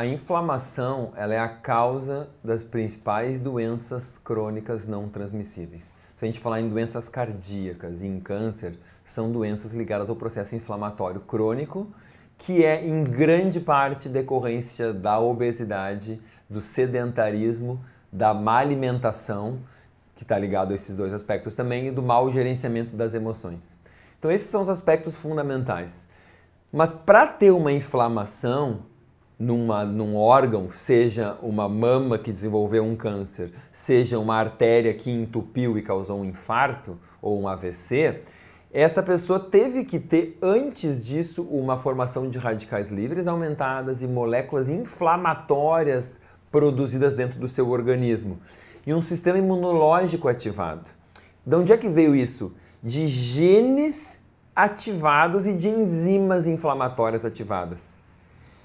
a inflamação ela é a causa das principais doenças crônicas não transmissíveis. Se a gente falar em doenças cardíacas e em câncer, são doenças ligadas ao processo inflamatório crônico, que é em grande parte decorrência da obesidade, do sedentarismo, da má alimentação, que está ligado a esses dois aspectos também, e do mau gerenciamento das emoções. Então, esses são os aspectos fundamentais. Mas para ter uma inflamação, numa, num órgão, seja uma mama que desenvolveu um câncer, seja uma artéria que entupiu e causou um infarto ou um AVC, essa pessoa teve que ter, antes disso, uma formação de radicais livres aumentadas e moléculas inflamatórias produzidas dentro do seu organismo e um sistema imunológico ativado. De onde é que veio isso? De genes ativados e de enzimas inflamatórias ativadas.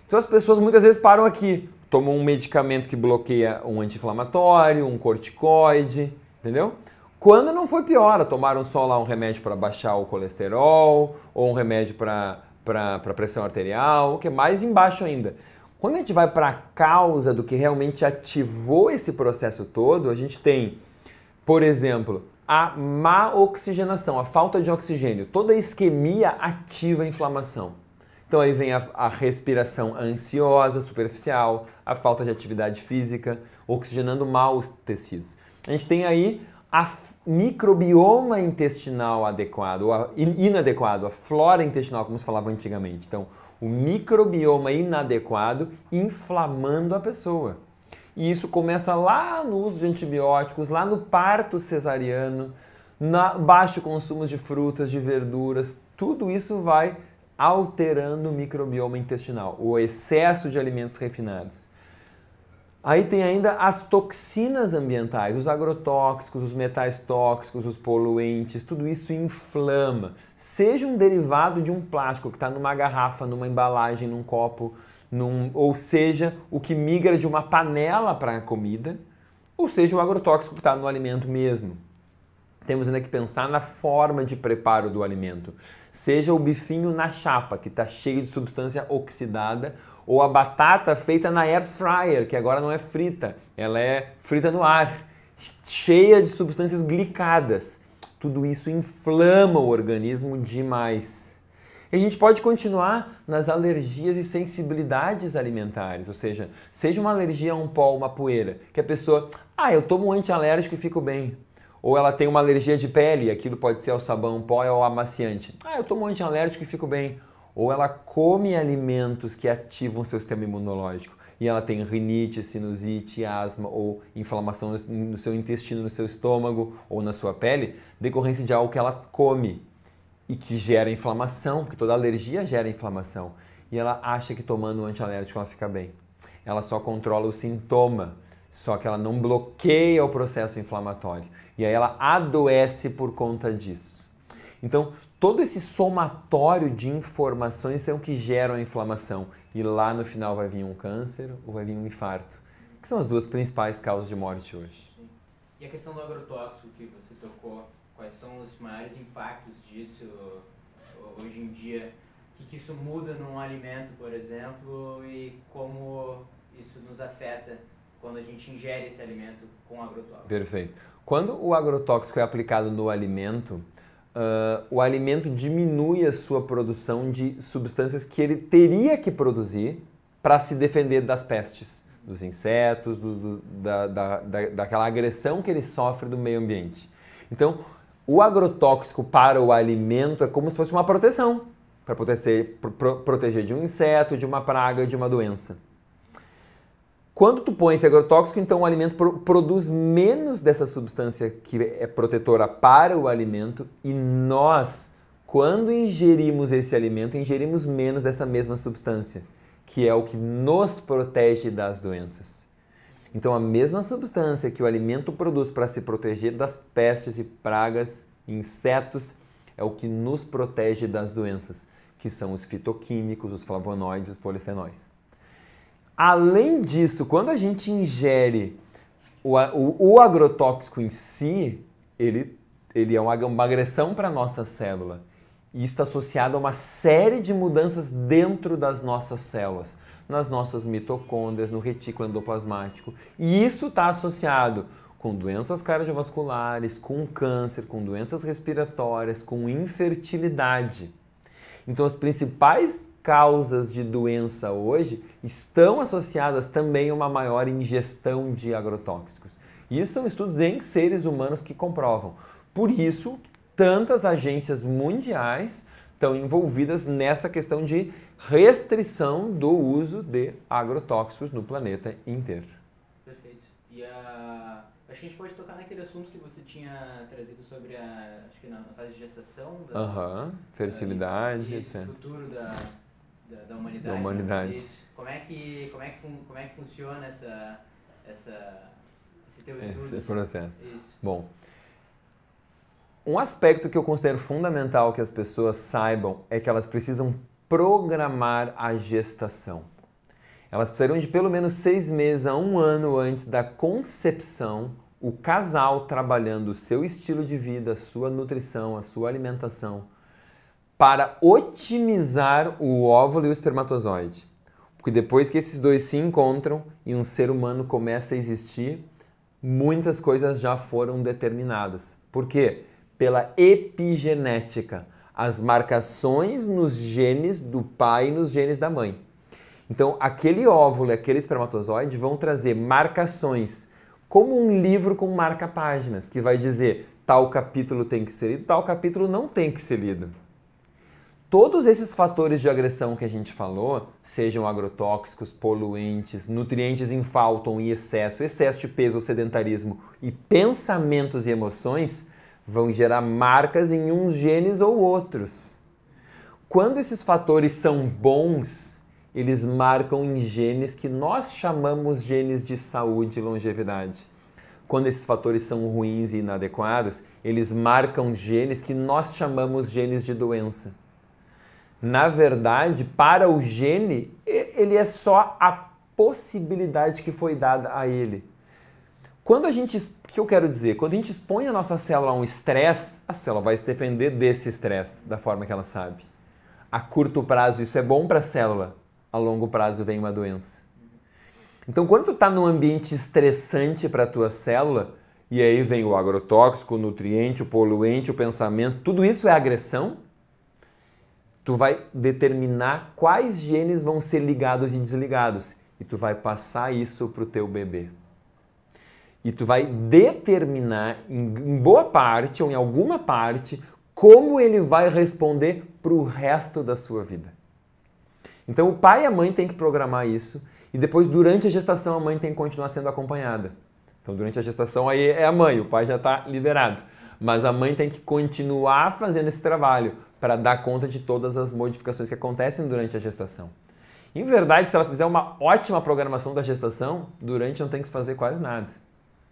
Então as pessoas muitas vezes param aqui, tomam um medicamento que bloqueia um anti-inflamatório, um corticoide, entendeu? Quando não foi pior, tomaram só lá um remédio para baixar o colesterol ou um remédio para para pressão arterial, que é mais embaixo ainda. Quando a gente vai para a causa do que realmente ativou esse processo todo, a gente tem, por exemplo, a má oxigenação, a falta de oxigênio. Toda isquemia ativa a inflamação. Então aí vem a, a, respiração ansiosa, superficial, a falta de atividade física, oxigenando mal os tecidos. A gente tem aí a microbioma intestinal adequado, ou inadequado, a flora intestinal, como se falava antigamente. Então, o microbioma inadequado inflamando a pessoa. E isso começa lá no uso de antibióticos, lá no parto cesariano, na baixo consumo de frutas, de verduras, tudo isso vai alterando o microbioma intestinal, o excesso de alimentos refinados. Aí tem ainda as toxinas ambientais, os agrotóxicos, os metais tóxicos, os poluentes, tudo isso inflama. Seja um derivado de um plástico que está numa garrafa, numa embalagem, num copo, num, ou seja, o que migra de uma panela para a comida, ou seja, o agrotóxico que está no alimento mesmo temos ainda que pensar na forma de preparo do alimento. Seja o bifinho na chapa, que está cheio de substância oxidada, ou a batata feita na air fryer, que agora não é frita, ela é frita no ar, cheia de substâncias glicadas. Tudo isso inflama o organismo demais. E a gente pode continuar nas alergias e sensibilidades alimentares, ou seja, seja uma alergia a um pó, uma poeira, que a pessoa, ah, eu tomo um antialérgico e fico bem ou ela tem uma alergia de pele, aquilo pode ser ao sabão, pó é ou amaciante. Ah, eu tomo um antialérgico e fico bem. Ou ela come alimentos que ativam seu sistema imunológico e ela tem rinite, sinusite, asma ou inflamação no seu intestino, no seu estômago ou na sua pele, decorrência de algo que ela come e que gera inflamação, porque toda alergia gera inflamação. E ela acha que tomando um antialérgico ela fica bem. Ela só controla o sintoma, só que ela não bloqueia o processo inflamatório. E aí ela adoece por conta disso. Então, todo esse somatório de informações são que geram a inflamação. E lá no final vai vir um câncer ou vai vir um infarto, que são as duas principais causas de morte hoje. E a questão do agrotóxico que você tocou, quais são os maiores impactos disso hoje em dia? O que, que isso muda num alimento, por exemplo, e como isso nos afeta quando a gente ingere esse alimento com agrotóxico. Perfeito. Quando o agrotóxico é aplicado no alimento, uh, o alimento diminui a sua produção de substâncias que ele teria que produzir para se defender das pestes, dos insetos, do, do, da, da, da, daquela agressão que ele sofre do meio ambiente. Então, o agrotóxico para o alimento é como se fosse uma proteção para proteger, pro, proteger de um inseto, de uma praga, de uma doença. Quando tu põe esse agrotóxico, então o alimento pro produz menos dessa substância que é protetora para o alimento e nós, quando ingerimos esse alimento, ingerimos menos dessa mesma substância, que é o que nos protege das doenças. Então, a mesma substância que o alimento produz para se proteger das pestes e pragas, insetos, é o que nos protege das doenças, que são os fitoquímicos, os flavonoides, os polifenóis. Além disso, quando a gente ingere o, o, o agrotóxico em si, ele, ele é uma, uma agressão para a nossa célula. E isso está associado a uma série de mudanças dentro das nossas células, nas nossas mitocôndrias, no retículo endoplasmático. E isso está associado com doenças cardiovasculares, com câncer, com doenças respiratórias, com infertilidade. Então, as principais causas de doença hoje estão associadas também a uma maior ingestão de agrotóxicos. Isso são estudos em seres humanos que comprovam. Por isso, tantas agências mundiais estão envolvidas nessa questão de restrição do uso de agrotóxicos no planeta inteiro. Perfeito. E a Acho que a gente pode tocar naquele assunto que você tinha trazido sobre a, acho que na, na fase de gestação, da, uhum. fertilidade, da, isso, futuro da, da, da, humanidade. Da humanidade. Como é que como é que fun, como é que funciona essa essa esse teu estudo? Esse processo. Isso. Bom, um aspecto que eu considero fundamental que as pessoas saibam é que elas precisam programar a gestação. Elas precisariam de pelo menos seis meses a um ano antes da concepção o casal trabalhando o seu estilo de vida, a sua nutrição, a sua alimentação, para otimizar o óvulo e o espermatozoide. Porque depois que esses dois se encontram e um ser humano começa a existir, muitas coisas já foram determinadas. Por quê? Pela epigenética, as marcações nos genes do pai e nos genes da mãe. Então, aquele óvulo e aquele espermatozoide vão trazer marcações como um livro com marca-páginas, que vai dizer tal capítulo tem que ser lido, tal capítulo não tem que ser lido. Todos esses fatores de agressão que a gente falou, sejam agrotóxicos, poluentes, nutrientes em falta ou em excesso, excesso de peso ou sedentarismo e pensamentos e emoções, vão gerar marcas em uns genes ou outros. Quando esses fatores são bons, eles marcam em genes que nós chamamos genes de saúde e longevidade. Quando esses fatores são ruins e inadequados, eles marcam genes que nós chamamos genes de doença. Na verdade, para o gene, ele é só a possibilidade que foi dada a ele. Quando a gente, o que eu quero dizer? Quando a gente expõe a nossa célula a um estresse, a célula vai se defender desse estresse da forma que ela sabe. A curto prazo isso é bom para a célula, a longo prazo vem uma doença. Então, quando tu está num ambiente estressante para a tua célula, e aí vem o agrotóxico, o nutriente, o poluente, o pensamento, tudo isso é agressão, tu vai determinar quais genes vão ser ligados e desligados. E tu vai passar isso para o teu bebê. E tu vai determinar, em boa parte ou em alguma parte, como ele vai responder para o resto da sua vida. Então o pai e a mãe têm que programar isso e depois durante a gestação a mãe tem que continuar sendo acompanhada. Então durante a gestação aí é a mãe, o pai já está liberado, mas a mãe tem que continuar fazendo esse trabalho para dar conta de todas as modificações que acontecem durante a gestação. Em verdade, se ela fizer uma ótima programação da gestação, durante não tem que fazer quase nada.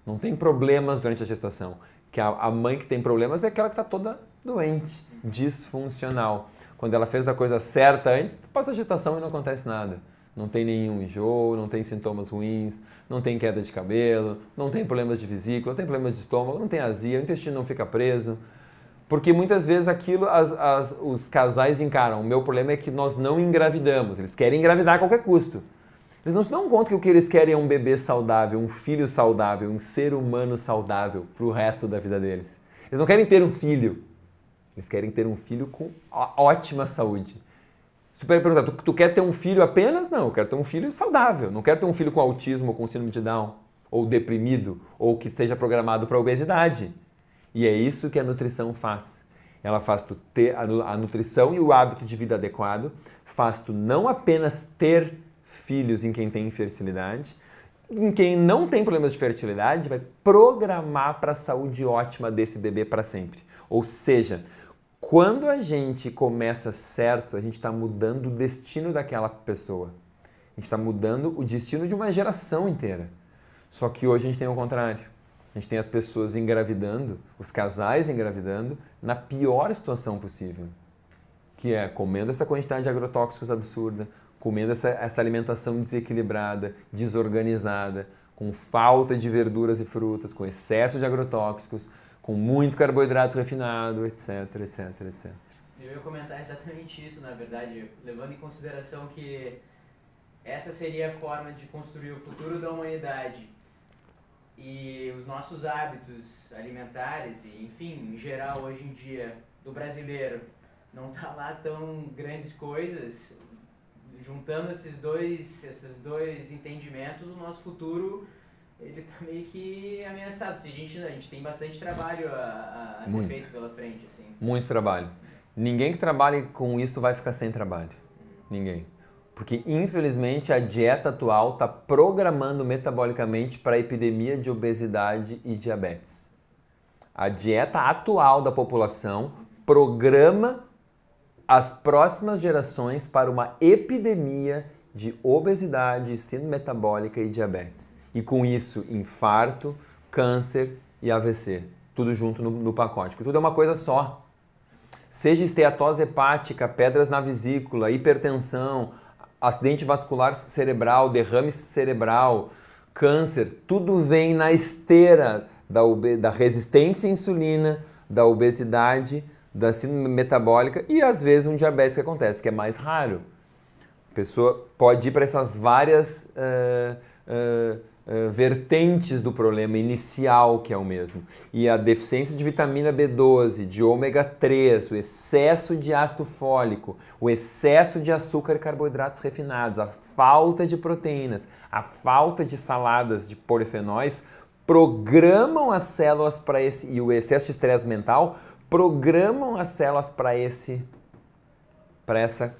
Não tem problemas durante a gestação. Que a, a mãe que tem problemas é aquela que está toda doente, disfuncional. Quando ela fez a coisa certa antes, passa a gestação e não acontece nada. Não tem nenhum enjoo, não tem sintomas ruins, não tem queda de cabelo, não tem problemas de vesícula, não tem problema de estômago, não tem azia, o intestino não fica preso. Porque muitas vezes aquilo as, as, os casais encaram. O meu problema é que nós não engravidamos. Eles querem engravidar a qualquer custo. Eles não se dão conta que o que eles querem é um bebê saudável, um filho saudável, um ser humano saudável para o resto da vida deles. Eles não querem ter um filho. Eles querem ter um filho com ótima saúde. Se tu perguntar, tu, tu quer ter um filho apenas? Não, eu quero ter um filho saudável. Não quero ter um filho com autismo, ou com síndrome de Down, ou deprimido, ou que esteja programado para obesidade. E é isso que a nutrição faz. Ela faz tu ter a nutrição e o hábito de vida adequado, faz tu não apenas ter filhos em quem tem infertilidade, em quem não tem problemas de fertilidade, vai programar para a saúde ótima desse bebê para sempre. Ou seja, quando a gente começa certo, a gente está mudando o destino daquela pessoa. A gente está mudando o destino de uma geração inteira. Só que hoje a gente tem o contrário. A gente tem as pessoas engravidando, os casais engravidando, na pior situação possível. Que é comendo essa quantidade de agrotóxicos absurda, comendo essa, essa alimentação desequilibrada, desorganizada, com falta de verduras e frutas, com excesso de agrotóxicos, com muito carboidrato refinado, etc, etc, etc. Eu ia comentar exatamente isso, na verdade, levando em consideração que essa seria a forma de construir o futuro da humanidade e os nossos hábitos alimentares e, enfim, em geral hoje em dia do brasileiro não tá lá tão grandes coisas. Juntando esses dois, esses dois entendimentos, o nosso futuro ele tá meio que ameaçado. Se a gente, a gente tem bastante trabalho a, a ser feito pela frente, assim. Muito trabalho. Ninguém que trabalhe com isso vai ficar sem trabalho. Ninguém. Porque, infelizmente, a dieta atual está programando metabolicamente para a epidemia de obesidade e diabetes. A dieta atual da população programa as próximas gerações para uma epidemia de obesidade, síndrome metabólica e diabetes. E com isso, infarto, câncer e AVC. Tudo junto no, no pacote. Porque tudo é uma coisa só. Seja esteatose hepática, pedras na vesícula, hipertensão, acidente vascular cerebral, derrame cerebral, câncer, tudo vem na esteira da, da resistência à insulina, da obesidade, da síndrome metabólica e às vezes um diabetes que acontece, que é mais raro. A pessoa pode ir para essas várias uh, uh, vertentes do problema inicial, que é o mesmo. E a deficiência de vitamina B12, de ômega 3, o excesso de ácido fólico, o excesso de açúcar e carboidratos refinados, a falta de proteínas, a falta de saladas de polifenóis programam as células para esse e o excesso de estresse mental programam as células para esse para essa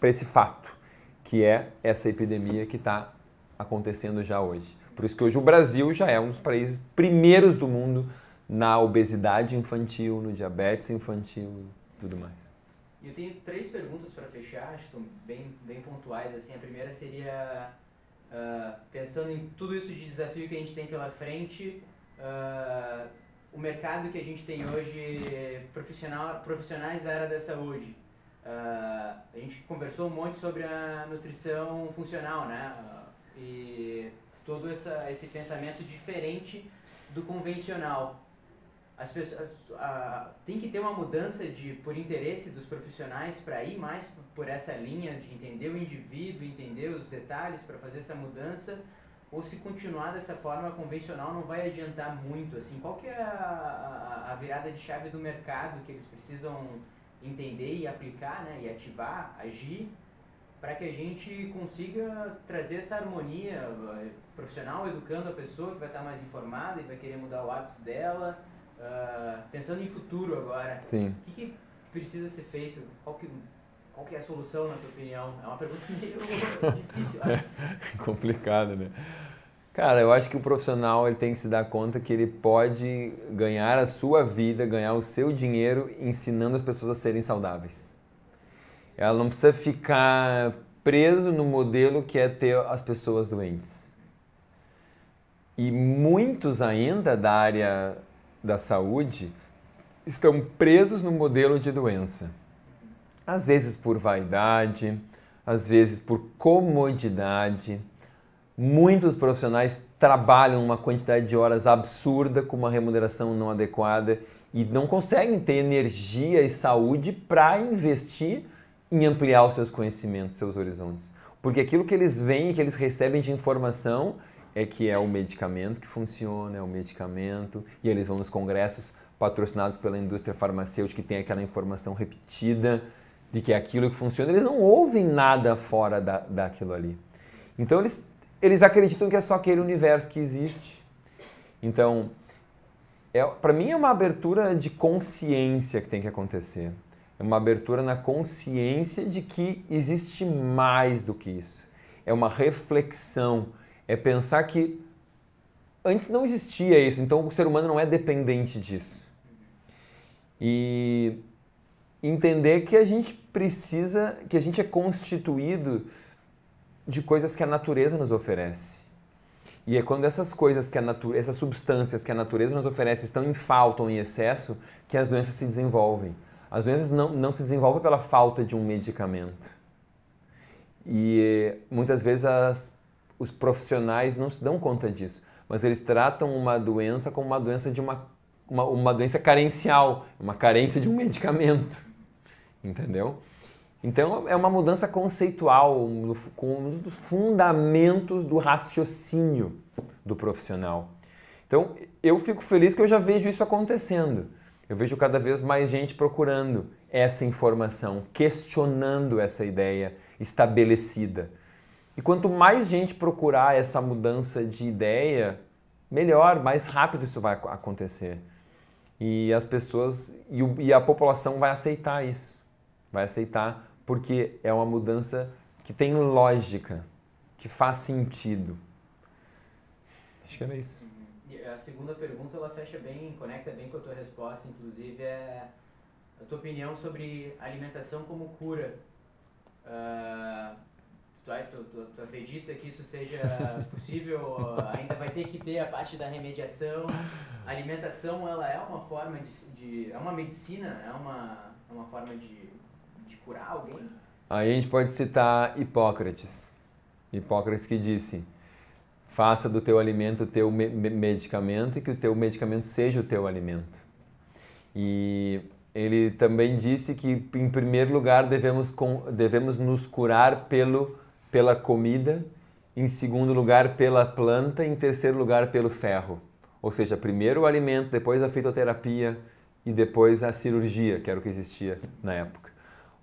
para esse fato que é essa epidemia que está acontecendo já hoje. Por isso que hoje o Brasil já é um dos países primeiros do mundo na obesidade infantil, no diabetes infantil e tudo mais. Eu tenho três perguntas para fechar, acho que são bem, bem pontuais. Assim. A primeira seria, uh, pensando em tudo isso de desafio que a gente tem pela frente, uh, o mercado que a gente tem hoje, profissional, profissionais da área da saúde. Uh, a gente conversou um monte sobre a nutrição funcional, né? e todo essa, esse pensamento diferente do convencional. As pessoas a, tem que ter uma mudança de por interesse dos profissionais para ir mais por essa linha de entender o indivíduo, entender os detalhes para fazer essa mudança, ou se continuar dessa forma convencional não vai adiantar muito. Assim, qual que é a, a virada de chave do mercado que eles precisam entender e aplicar, né, e ativar, agir para que a gente consiga trazer essa harmonia eh, profissional, educando a pessoa que vai estar mais informada e vai querer mudar o hábito dela. Uh, pensando em futuro agora, Sim. o que, que precisa ser feito? Qual que, qual que é a solução, na tua opinião? É uma pergunta meio difícil. É complicado, né? Cara, eu acho que o profissional ele tem que se dar conta que ele pode ganhar a sua vida, ganhar o seu dinheiro ensinando as pessoas a serem saudáveis. Ela não precisa ficar preso no modelo que é ter as pessoas doentes. E muitos ainda da área da saúde estão presos no modelo de doença. Às vezes por vaidade, às vezes por comodidade. Muitos profissionais trabalham uma quantidade de horas absurda com uma remuneração não adequada e não conseguem ter energia e saúde para investir em ampliar os seus conhecimentos, seus horizontes. Porque aquilo que eles veem, que eles recebem de informação, é que é o medicamento que funciona, é o medicamento, e eles vão nos congressos patrocinados pela indústria farmacêutica que tem aquela informação repetida de que é aquilo que funciona, eles não ouvem nada fora da, daquilo ali. Então eles, eles acreditam que é só aquele universo que existe. Então, é, para mim é uma abertura de consciência que tem que acontecer. É uma abertura na consciência de que existe mais do que isso. É uma reflexão, é pensar que antes não existia isso, então o ser humano não é dependente disso. E entender que a gente precisa, que a gente é constituído de coisas que a natureza nos oferece. E é quando essas coisas que a essas substâncias que a natureza nos oferece estão em falta ou em excesso que as doenças se desenvolvem. As vezes não, não se desenvolve pela falta de um medicamento. E muitas vezes as, os profissionais não se dão conta disso, mas eles tratam uma doença como uma doença de uma, uma, uma doença carencial, uma carência de um medicamento, entendeu? Então é uma mudança conceitual, com um dos fundamentos do raciocínio do profissional. Então eu fico feliz que eu já vejo isso acontecendo. Eu vejo cada vez mais gente procurando essa informação, questionando essa ideia estabelecida. E quanto mais gente procurar essa mudança de ideia, melhor, mais rápido isso vai acontecer. E as pessoas e, o, e a população vai aceitar isso. Vai aceitar porque é uma mudança que tem lógica, que faz sentido. Acho que era isso a segunda pergunta ela fecha bem, conecta bem com a tua resposta, inclusive é a tua opinião sobre alimentação como cura. Uh, tu, tu, tu, tu, acredita que isso seja possível? Ainda vai ter que ter a parte da remediação. A alimentação ela é uma forma de, de é uma medicina, é uma, é uma forma de, de curar alguém. Aí a gente pode citar Hipócrates. Hipócrates que disse Faça do teu alimento o teu me medicamento e que o teu medicamento seja o teu alimento. E ele também disse que, em primeiro lugar, devemos, devemos nos curar pelo, pela comida, em segundo lugar, pela planta, em terceiro lugar, pelo ferro. Ou seja, primeiro o alimento, depois a fitoterapia e depois a cirurgia, que era o que existia na época.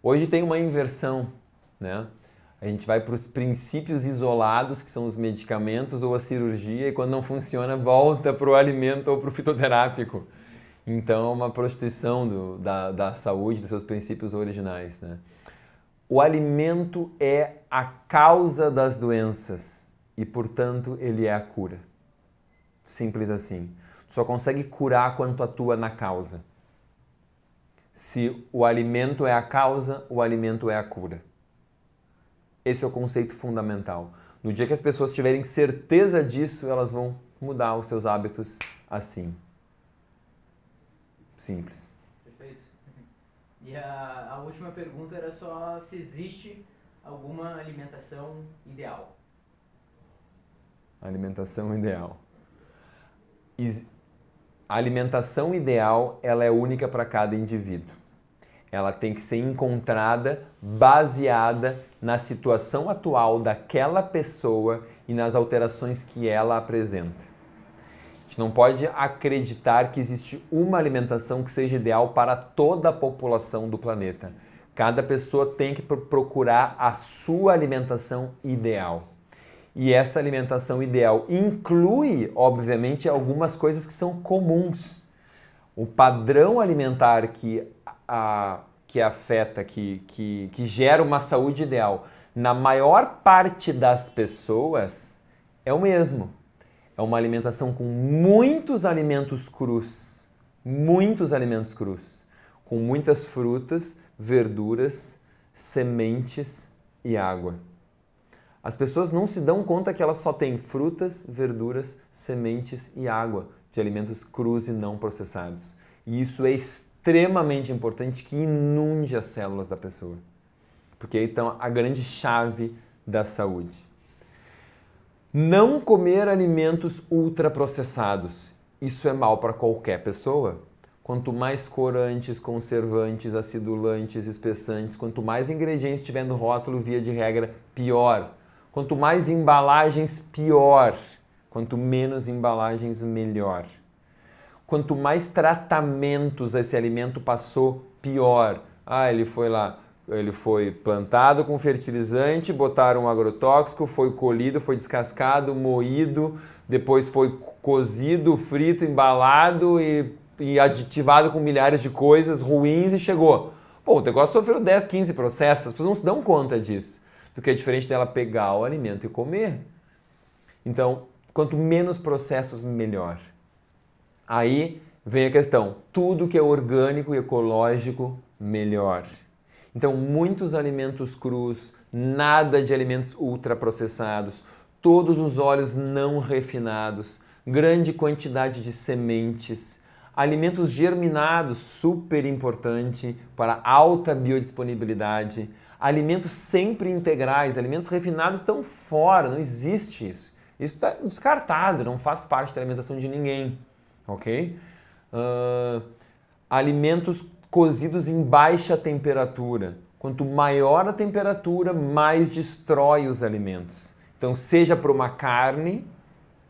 Hoje tem uma inversão, né? a gente vai para os princípios isolados, que são os medicamentos ou a cirurgia, e quando não funciona, volta para o alimento ou para o fitoterápico. Então, é uma prostituição do, da, da saúde, dos seus princípios originais. Né? O alimento é a causa das doenças e, portanto, ele é a cura. Simples assim. Tu só consegue curar quando tu atua na causa. Se o alimento é a causa, o alimento é a cura. Esse é o conceito fundamental. No dia que as pessoas tiverem certeza disso, elas vão mudar os seus hábitos assim. Simples. Perfeito. E a, a última pergunta era só se existe alguma alimentação ideal. Alimentação ideal. A alimentação ideal ela é única para cada indivíduo. Ela tem que ser encontrada baseada na situação atual daquela pessoa e nas alterações que ela apresenta. A gente não pode acreditar que existe uma alimentação que seja ideal para toda a população do planeta. Cada pessoa tem que procurar a sua alimentação ideal. E essa alimentação ideal inclui, obviamente, algumas coisas que são comuns. O padrão alimentar que a que afeta, que, que, que gera uma saúde ideal, na maior parte das pessoas, é o mesmo. É uma alimentação com muitos alimentos crus. Muitos alimentos crus. Com muitas frutas, verduras, sementes e água. As pessoas não se dão conta que elas só têm frutas, verduras, sementes e água de alimentos crus e não processados. E isso é extremamente extremamente importante que inunde as células da pessoa. Porque aí então a grande chave da saúde. Não comer alimentos ultraprocessados. Isso é mal para qualquer pessoa. Quanto mais corantes, conservantes, acidulantes, espessantes, quanto mais ingredientes tiver no rótulo, via de regra, pior. Quanto mais embalagens, pior. Quanto menos embalagens, melhor. Quanto mais tratamentos esse alimento passou, pior. Ah, ele foi lá, ele foi plantado com fertilizante, botaram um agrotóxico, foi colhido, foi descascado, moído, depois foi cozido, frito, embalado e, e aditivado com milhares de coisas ruins e chegou. Pô, o negócio sofreu 10, 15 processos, as pessoas não se dão conta disso. Do que é diferente dela pegar o alimento e comer. Então, quanto menos processos, melhor. Aí vem a questão: tudo que é orgânico e ecológico, melhor. Então, muitos alimentos crus, nada de alimentos ultraprocessados, todos os óleos não refinados, grande quantidade de sementes, alimentos germinados, super importante para alta biodisponibilidade, alimentos sempre integrais, alimentos refinados estão fora, não existe isso. Isso está descartado, não faz parte da alimentação de ninguém ok? Uh, alimentos cozidos em baixa temperatura. Quanto maior a temperatura, mais destrói os alimentos. Então, seja para uma carne,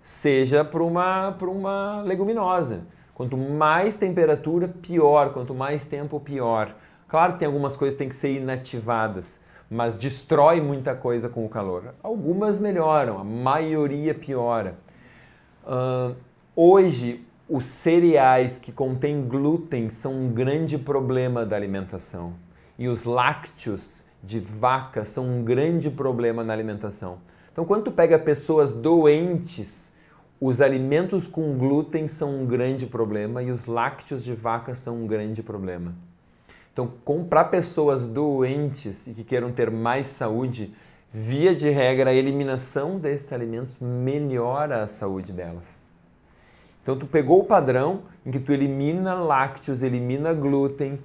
seja para uma, uma leguminosa. Quanto mais temperatura, pior. Quanto mais tempo, pior. Claro que tem algumas coisas que têm que ser inativadas, mas destrói muita coisa com o calor. Algumas melhoram, a maioria piora. Uh, hoje, os cereais que contêm glúten são um grande problema da alimentação. E os lácteos de vaca são um grande problema na alimentação. Então, quando tu pega pessoas doentes, os alimentos com glúten são um grande problema e os lácteos de vaca são um grande problema. Então, para pessoas doentes e que queiram ter mais saúde, via de regra, a eliminação desses alimentos melhora a saúde delas. Então tu pegou o padrão em que tu elimina lácteos, elimina glúten,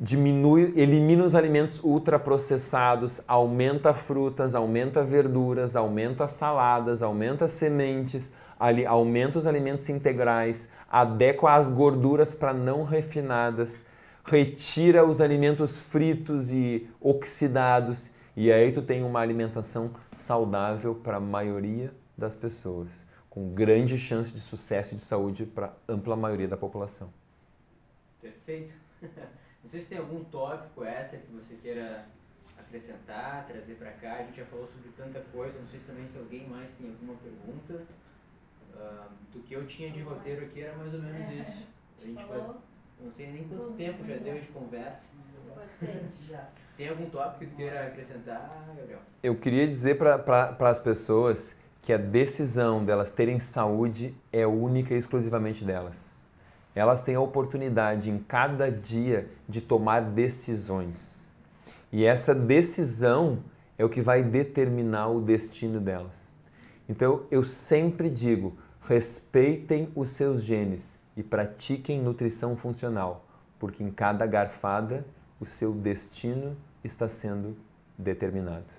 diminui, elimina os alimentos ultraprocessados, aumenta frutas, aumenta verduras, aumenta saladas, aumenta sementes, ali, aumenta os alimentos integrais, adequa as gorduras para não refinadas, retira os alimentos fritos e oxidados e aí tu tem uma alimentação saudável para a maioria das pessoas com grande chance de sucesso e de saúde para ampla maioria da população. Perfeito. Não sei se tem algum tópico extra que você queira acrescentar, trazer para cá. A gente já falou sobre tanta coisa. Não sei se também se alguém mais tem alguma pergunta. Uh, do que eu tinha de roteiro aqui era mais ou menos é, isso. A gente vai, não sei nem quanto tempo já deu de conversa. Bastante já. Tem algum tópico que tu queira acrescentar, Gabriel? Eu queria dizer para pra, as pessoas que a decisão delas terem saúde é única e exclusivamente delas. Elas têm a oportunidade em cada dia de tomar decisões. E essa decisão é o que vai determinar o destino delas. Então eu sempre digo: respeitem os seus genes e pratiquem nutrição funcional, porque em cada garfada o seu destino está sendo determinado.